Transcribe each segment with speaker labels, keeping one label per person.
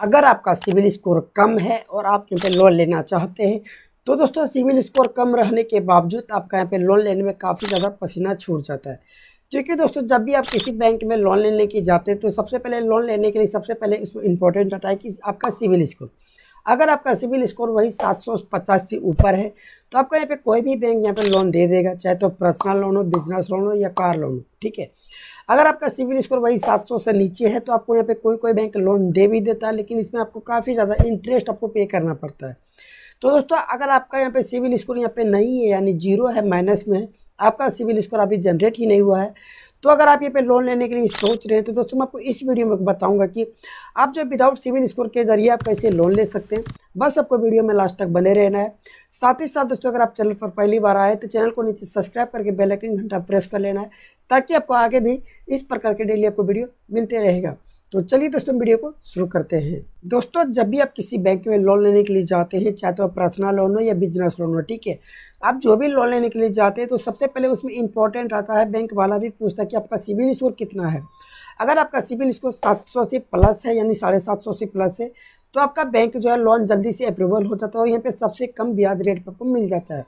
Speaker 1: अगर आपका CIBIL score कम है और आप यहाँ पे लोन लेना चाहते हैं तो दोस्तों सिविल स्कोर कम रहने के बावजूद आपका यहाँ पे लोन लेने में काफ़ी ज़्यादा पसीना छूट जाता है क्योंकि दोस्तों जब भी आप किसी बैंक में लोन लेने के जाते हैं तो सबसे पहले लोन लेने के लिए सबसे पहले इसमें इंपॉर्टेंट डाटा है कि आपका सिविल स्कोर अगर आपका सिविल स्कोर वही सात सौ पचास से ऊपर है तो आपको यहाँ पे कोई भी बैंक यहाँ पे लोन दे देगा चाहे तो पर्सनल लोन हो बिजनेस लोन हो या कार लोन हो ठीक है अगर आपका सिविल स्कोर वही 700 से नीचे है तो आपको यहाँ पे कोई कोई बैंक लोन दे भी देता है लेकिन इसमें आपको काफ़ी ज़्यादा इंटरेस्ट आपको पे करना पड़ता है तो दोस्तों अगर आपका यहाँ पे सिविल स्कोर यहाँ पे नहीं है यानी जीरो है माइनस में आपका सिविल स्कोर अभी जनरेट ही नहीं हुआ है तो अगर आप ये पे लोन लेने के लिए सोच रहे हैं तो दोस्तों मैं आपको इस वीडियो में बताऊंगा कि आप जो विदाउट सिविल स्कोर के जरिए आप कैसे लोन ले सकते हैं बस आपको वीडियो में लास्ट तक बने रहना है साथ ही साथ दोस्तों अगर आप चैनल पर पहली बार आए तो चैनल को नीचे सब्सक्राइब करके बेलाइकन घंटा प्रेस कर लेना है ताकि आपको आगे भी इस प्रकार के डेली आपको वीडियो मिलते रहेगा तो चलिए दोस्तों वीडियो को शुरू करते हैं दोस्तों जब भी आप किसी बैंक में लोन लेने के लिए जाते हैं चाहे तो आप पर्सनल लोन हो या बिजनेस लोन हो ठीक है आप जो भी लोन लेने के लिए जाते हैं तो सबसे पहले उसमें इंपॉर्टेंट आता है बैंक वाला भी पूछता है कि आपका सिविल स्कोर कितना है अगर आपका सिविल स्कोर सात से प्लस है यानी साढ़े सात से प्लस है तो आपका बैंक जो है लोन जल्दी से अप्रूवल हो जाता है और यहाँ पर सबसे कम ब्याज रेट पर आपको मिल जाता है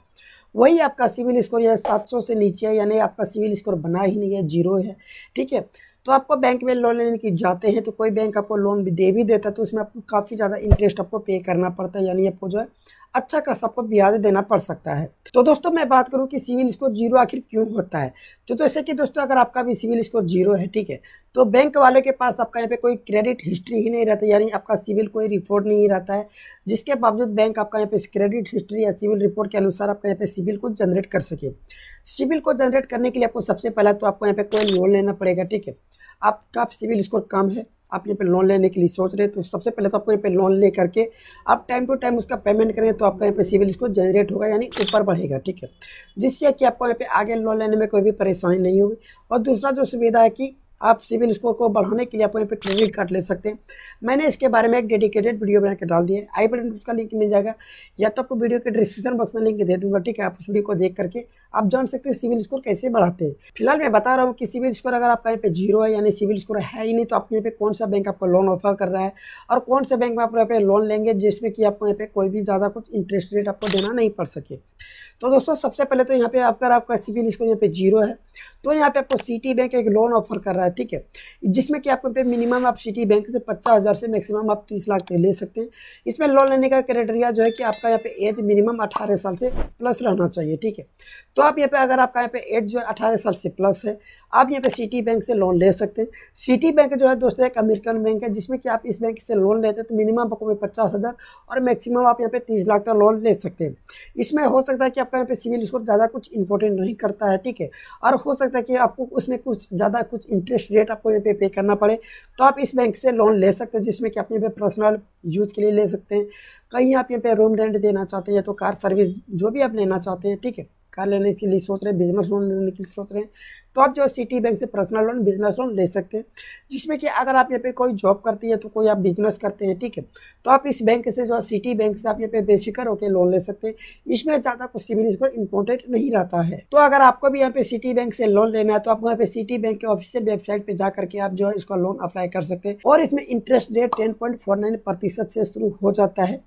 Speaker 1: वही आपका सिविल स्कोर या सात से नीचे है यानी आपका सिविल स्कोर बना ही नहीं है जीरो है ठीक है तो आपको बैंक में लोन लेने की जाते हैं तो कोई बैंक आपको लोन भी दे भी देता है तो उसमें आपको काफ़ी ज़्यादा इंटरेस्ट आपको पे करना पड़ता है यानी आपको जो है अच्छा खासा आपको ब्याज देना पड़ सकता है तो दोस्तों मैं बात करूँ कि सिविल स्कोर जीरो आखिर क्यों होता है तो जैसे तो कि दोस्तों अगर आपका भी सिविल स्कोर जीरो है ठीक है तो बैंक वाले के पास आपका यहाँ पे कोई क्रेडिट हिस्ट्री ही नहीं रहता यानी आपका सिविल कोई रिपोर्ट नहीं रहता है जिसके बावजूद बैंक आपका यहाँ पे क्रेडिट हिस्ट्री या सिविल रिपोर्ट के अनुसार आपका यहाँ पे सिविल को जनरेट कर सके सिविल को जनरेट करने के लिए आपको सबसे पहला तो आपको यहाँ पे कोई लोन लेना पड़ेगा ठीक है आपका सिविल स्कोर कम है आप यहाँ पे लोन लेने के लिए सोच रहे हैं तो सबसे पहले तो आपको यहाँ पे लोन ले करके आप टाइम टू टाइम उसका पेमेंट करें तो आपका यहाँ पे सिविल स्कोर जनरेट होगा यानी ऊपर बढ़ेगा ठीक है जिससे कि आपको यहाँ पे आगे लोन लेने में कोई भी परेशानी नहीं होगी और दूसरा जो सुविधा है कि आप सिविल स्कोर को बढ़ाने के लिए आप यहाँ पे क्रेडिट कार्ड ले सकते हैं मैंने इसके बारे में एक डेडिकेटेड वीडियो बना के डाल दिया है आई बटन उसका लिंक मिल जाएगा या तो आपको वीडियो के डिस्क्रिप्शन बॉक्स में लिंक दे दूंगा ठीक है आप इस वीडियो को देख करके आप जान सकते हैं सिविल स्कोर कैसे बढ़ाते हैं फिलहाल मैं बता रहा हूँ कि सिविल स्कोर अगर आपका यहाँ पे जीरो है यानी सिविल स्कोर है ही नहीं तो आप यहाँ पे कौन सा बैंक आपको लोन ऑफर कर रहा है और कौन से बैंक में आप यहाँ पे लोन लेंगे जिसमें कि आपको यहाँ पे कोई भी ज़्यादा कुछ इंटरेस्ट रेट आपको देना नहीं पड़ सके तो दोस्तों सबसे पहले तो यहाँ पे आपका आपका सिविल स्कोर यहाँ पे जीरो है तो यहाँ पे आपको सिटी बैंक एक लोन ऑफर कर रहा है ठीक है जिसमें कि आपको पे मिनिमम आप सिटी बैंक से पचास हज़ार से मैक्सिमम आप तीस लाख ले सकते हैं इसमें लोन लेने का क्राइटेरिया जो है कि आपका यहाँ पे एज मिनिमम अठारह साल से प्लस रहना चाहिए ठीक है तो आप यहाँ पे अगर आपका यहाँ पे एज जो है अठारह साल से प्लस है आप यहाँ पे सिटी बैंक से लोन ले सकते हैं सिटी बैंक जो है दोस्तों एक अमेरिकन बैंक है जिसमें कि आप इस बैंक से लोन लेते हैं तो मिनिमम आपको पचास हज़ार और मैक्सिमम आप यहाँ पे तीस लाख का लोन ले सकते हैं इसमें हो सकता है कि आप सकता है पे सिविल स्कोर ज़्यादा कुछ इंपॉर्टेंट नहीं करता है ठीक है और हो सकता है कि आपको उसमें कुछ ज़्यादा कुछ इंटरेस्ट रेट आपको यहाँ पे पे करना पड़े तो आप इस बैंक से लोन ले सकते हैं जिसमें कि आप यहाँ पे पर्सनल यूज के लिए ले सकते हैं कहीं आप यहाँ पे रूम रेंट देना चाहते हैं या तो कार सर्विस जो भी आप लेना चाहते हैं ठीक है कार लेने के लिए सोच रहे हैं बिजनेस लोन लेने के लिए सोच रहे हैं तो आप जो सिटी बैंक से पर्सनल लोन बिजनेस लोन ले सकते हैं जिसमें कि अगर आप यहाँ पे कोई जॉब करते हैं तो कोई आप बिजनेस करते हैं ठीक है तो आप इस बैंक से जो सिटी बैंक से आप यहाँ पे बेफिक्र होकर लोन ले सकते हैं इसमें ज़्यादा कुछ सिविल स्कोर इंपॉर्टेंट नहीं रहता है तो अगर आपको भी यहाँ पे सिटी बैंक से लोन लेना है तो आप यहाँ पे सिटी बैंक के ऑफिशियल वेबसाइट पर जाकर के आप जो है इसका लोन अप्लाई कर सकते हैं और इसमें इंटरेस्ट रेट टेन से शुरू हो जाता है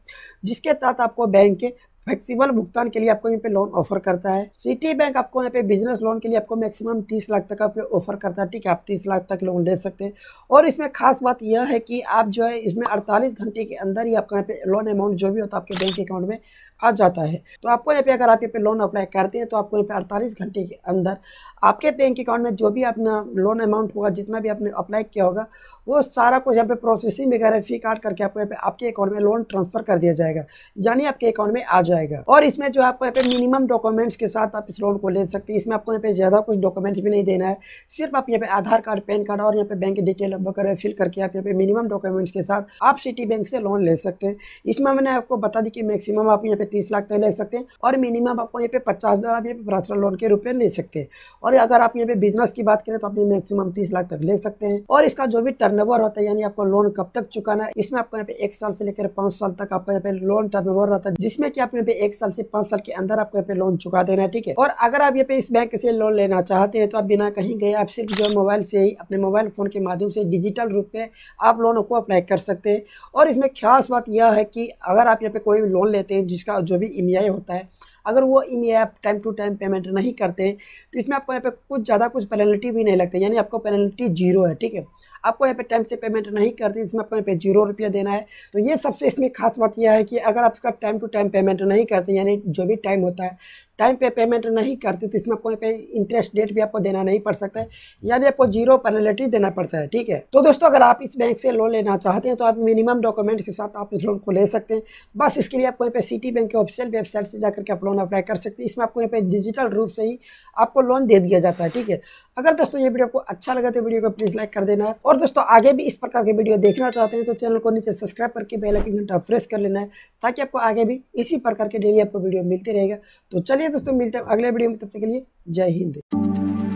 Speaker 1: जिसके तहत आपको बैंक के फ्लेक्सिबल भुगतान के लिए आपको यहाँ पे लोन ऑफर करता है सिटी बैंक आपको यहाँ पे बिजनेस लोन के लिए आपको मैक्सिमम तीस लाख तक आप ऑफर करता है ठीक है आप तीस लाख तक लोन ले सकते हैं और इसमें खास बात यह है कि आप जो है इसमें अड़तालीस घंटे के अंदर ही आपका यहाँ पे लोन अमाउंट जो भी होता है आपके बैंक अकाउंट में आ जाता है तो आपको यहाँ पे अगर आप यहाँ पे लोन अप्लाई करते हैं तो आपको यहाँ पे अड़तालीस घंटे के अंदर आपके बैंक अकाउंट में जो भी अपना लोन अमाउंट होगा जितना भी आपने अप्लाई किया होगा वो सारा कुछ यहाँ पे प्रोसेसिंग वगैरह फी काट करके आपको यहाँ पे आपके अकाउंट में लोन ट्रांसफर कर दिया जाएगा यानी आपके अकाउंट में आ जाए जाएगा और इसमें जो आपको यहाँ पे मिनिमम डॉक्यूमेंट्स के साथ आप इस लोन को ले सकते हैं इसमें आपको यहाँ पे ज़्यादा कुछ डॉक्यूमेंट्स भी नहीं देना है सिर्फ आप यहाँ पे आधार कार्ड पैन कार्ड और यहाँ पे बैंक डिटेल वगैरह फिल करके आप यहाँ पे मिनिमम डॉक्यूमेंट्स के साथ आप सिटी बैंक से लोन ले सकते हैं इसमें मैंने आपको बता दी कि मैक्सिमम आप यहाँ पे तीस लाख तक ले सकते हैं और मिनिमम आपको यहाँ पे पचास हज़ार आप यहाँ पे पर्सनल लोन के रूप में ले सकते हैं और अगर आप यहाँ पे बिजनेस की बात करें तो आप मैक्सिमम तीस लाख तक ले सकते हैं और इसका जो भी टर्न होता है यानी आपको लोन कब तक चुकाना है इसमें आपको यहाँ पे एक साल से लेकर पाँच साल तक आपको यहाँ पे लोन टर्न रहता है जिसमें कि आप में भी एक साल से पाँच साल के अंदर आपको यहाँ पे लोन चुका देना है ठीक है और अगर आप यहाँ पे इस बैंक से लोन लेना चाहते हैं तो आप बिना कहीं गए आप सिर्फ जो मोबाइल से ही अपने मोबाइल फ़ोन के माध्यम से डिजिटल रूप में आप लोनों को अप्लाई कर सकते हैं और इसमें खास बात यह है कि अगर आप यहाँ पे कोई भी लोन लेते हैं जिसका जो भी ई e होता है अगर वो ई e आप टाइम टू टाइम पेमेंट नहीं करते तो इसमें आपको यहाँ पे कुछ ज़्यादा कुछ पेनल्टी भी नहीं लगती यानी आपको पेनल्टी जीरो है ठीक है आपको यहाँ पे टाइम से पेमेंट नहीं करती इसमें आपको यहाँ पे जीरो रुपया देना है तो ये सबसे इसमें खास बात यह है कि अगर आप इसका टाइम टू टाइम पेमेंट नहीं करते यानी जो भी टाइम होता है टाइम पे पेमेंट नहीं करते तो इसमें कोई पे इंटरेस्ट डेट भी आपको देना नहीं पड़ सकता है यानी आपको जीरो पेनल्टी देना पड़ता है ठीक है तो दोस्तों अगर आप इस बैंक से लोन लेना चाहते हैं तो आप मिनिमम डॉक्यूमेंट के साथ आप इस लोन को ले सकते हैं बस इसके लिए आपको यहाँ पे सिटी बैंक के ऑफिशियल वेबसाइट से जाकर के आप लोन अप्लाई कर सकते हैं इसमें आपको यहाँ पे डिजिटल रूप से ही आपको लोन दे दिया जाता है ठीक है अगर दोस्तों ये वीडियो आपको अच्छा लगा तो वीडियो को प्लीज़ लाइक कर देना और और दोस्तों आगे भी इस प्रकार के वीडियो देखना चाहते हैं तो चैनल को नीचे सब्सक्राइब करके बेल आइकन घंटा प्रेस कर लेना है ताकि आपको आगे भी इसी प्रकार के डेली आपको वीडियो मिलते रहेगा तो चलिए दोस्तों मिलते हैं अगले वीडियो में तब तक के लिए जय हिंद